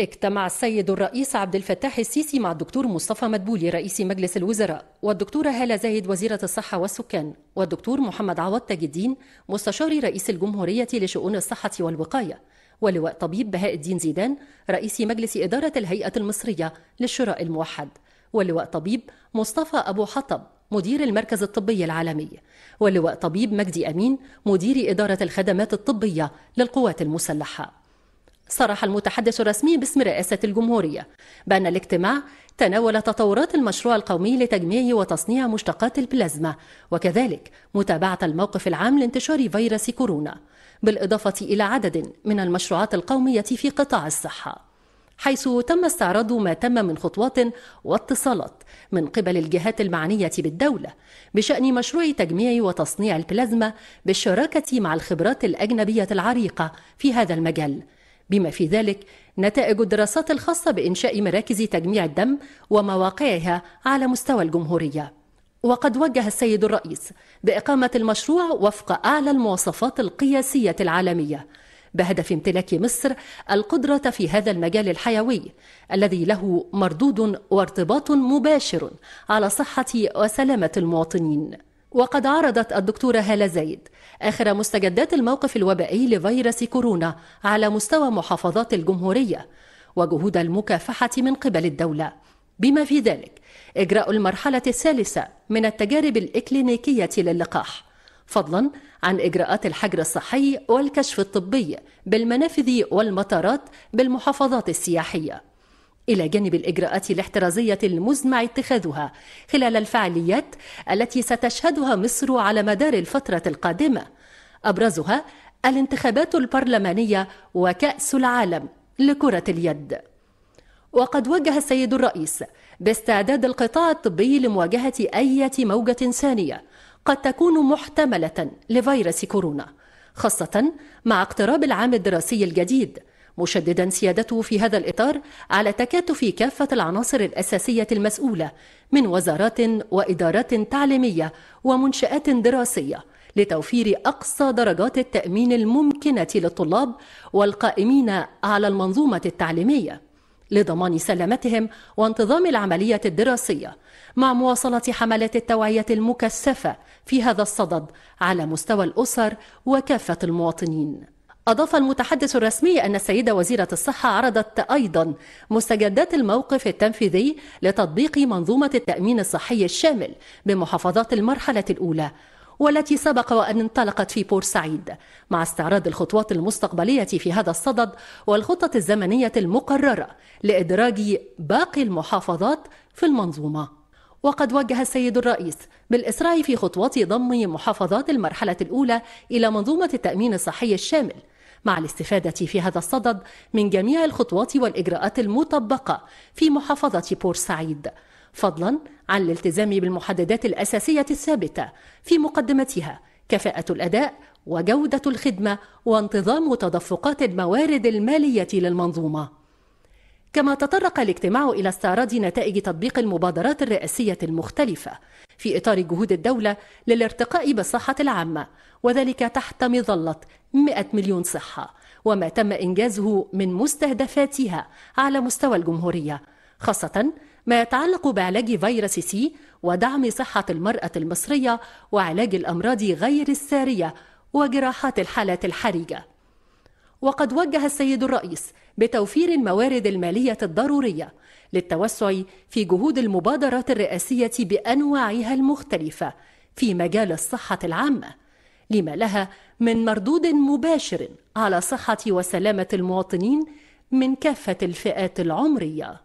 اجتمع السيد الرئيس عبد الفتاح السيسي مع الدكتور مصطفى مدبولي رئيس مجلس الوزراء والدكتورة هالة زاهد وزيرة الصحة والسكان والدكتور محمد عوض تاج الدين مستشار رئيس الجمهورية لشؤون الصحة والوقاية ولواء طبيب بهاء الدين زيدان رئيس مجلس إدارة الهيئة المصرية للشراء الموحد ولواء طبيب مصطفى أبو حطب مدير المركز الطبي العالمي ولواء طبيب مجدي أمين مدير إدارة الخدمات الطبية للقوات المسلحة صرح المتحدث الرسمي باسم رئاسة الجمهورية بأن الاجتماع تناول تطورات المشروع القومي لتجميع وتصنيع مشتقات البلازما وكذلك متابعة الموقف العام لانتشار فيروس كورونا بالإضافة إلى عدد من المشروعات القومية في قطاع الصحة حيث تم استعراض ما تم من خطوات واتصالات من قبل الجهات المعنية بالدولة بشأن مشروع تجميع وتصنيع البلازما بالشراكة مع الخبرات الأجنبية العريقة في هذا المجال بما في ذلك نتائج الدراسات الخاصة بإنشاء مراكز تجميع الدم ومواقعها على مستوى الجمهورية. وقد وجه السيد الرئيس بإقامة المشروع وفق أعلى المواصفات القياسية العالمية بهدف امتلاك مصر القدرة في هذا المجال الحيوي الذي له مردود وارتباط مباشر على صحة وسلامة المواطنين. وقد عرضت الدكتورة هالة زايد آخر مستجدات الموقف الوبائي لفيروس كورونا على مستوى محافظات الجمهورية وجهود المكافحة من قبل الدولة بما في ذلك إجراء المرحلة الثالثة من التجارب الإكلينيكية للقاح فضلا عن إجراءات الحجر الصحي والكشف الطبي بالمنافذ والمطارات بالمحافظات السياحية إلى جانب الإجراءات الاحترازية المزمع اتخاذها خلال الفعاليات التي ستشهدها مصر على مدار الفترة القادمة أبرزها الانتخابات البرلمانية وكأس العالم لكرة اليد وقد وجه السيد الرئيس باستعداد القطاع الطبي لمواجهة أي موجة ثانية قد تكون محتملة لفيروس كورونا خاصة مع اقتراب العام الدراسي الجديد مشددا سيادته في هذا الإطار على تكاتف كافة العناصر الأساسية المسؤولة من وزارات وإدارات تعليمية ومنشآت دراسية لتوفير أقصى درجات التأمين الممكنة للطلاب والقائمين على المنظومة التعليمية لضمان سلامتهم وانتظام العملية الدراسية مع مواصلة حملات التوعية المكثفة في هذا الصدد على مستوى الأسر وكافة المواطنين أضاف المتحدث الرسمي أن السيدة وزيرة الصحة عرضت أيضا مستجدات الموقف التنفيذي لتطبيق منظومة التأمين الصحي الشامل بمحافظات المرحلة الأولى والتي سبق وأن انطلقت في بورسعيد مع استعراض الخطوات المستقبلية في هذا الصدد والخطة الزمنية المقررة لإدراج باقي المحافظات في المنظومة وقد وجه السيد الرئيس بالإسراع في خطوات ضم محافظات المرحلة الأولى إلى منظومة التأمين الصحي الشامل مع الاستفادة في هذا الصدد من جميع الخطوات والإجراءات المطبقة في محافظة بورسعيد فضلا عن الالتزام بالمحددات الأساسية الثابتة في مقدمتها كفاءة الأداء وجودة الخدمة وانتظام تدفقات الموارد المالية للمنظومة كما تطرق الاجتماع إلى استعراض نتائج تطبيق المبادرات الرئاسية المختلفة في إطار جهود الدولة للارتقاء بالصحة العامة وذلك تحت مظلة 100 مليون صحة وما تم إنجازه من مستهدفاتها على مستوى الجمهورية خاصة ما يتعلق بعلاج فيروس سي ودعم صحة المرأة المصرية وعلاج الأمراض غير السارية وجراحات الحالات الحرجة وقد وجه السيد الرئيس بتوفير الموارد المالية الضرورية للتوسع في جهود المبادرات الرئاسية بأنواعها المختلفة في مجال الصحة العامة لما لها من مردود مباشر على صحة وسلامة المواطنين من كافة الفئات العمرية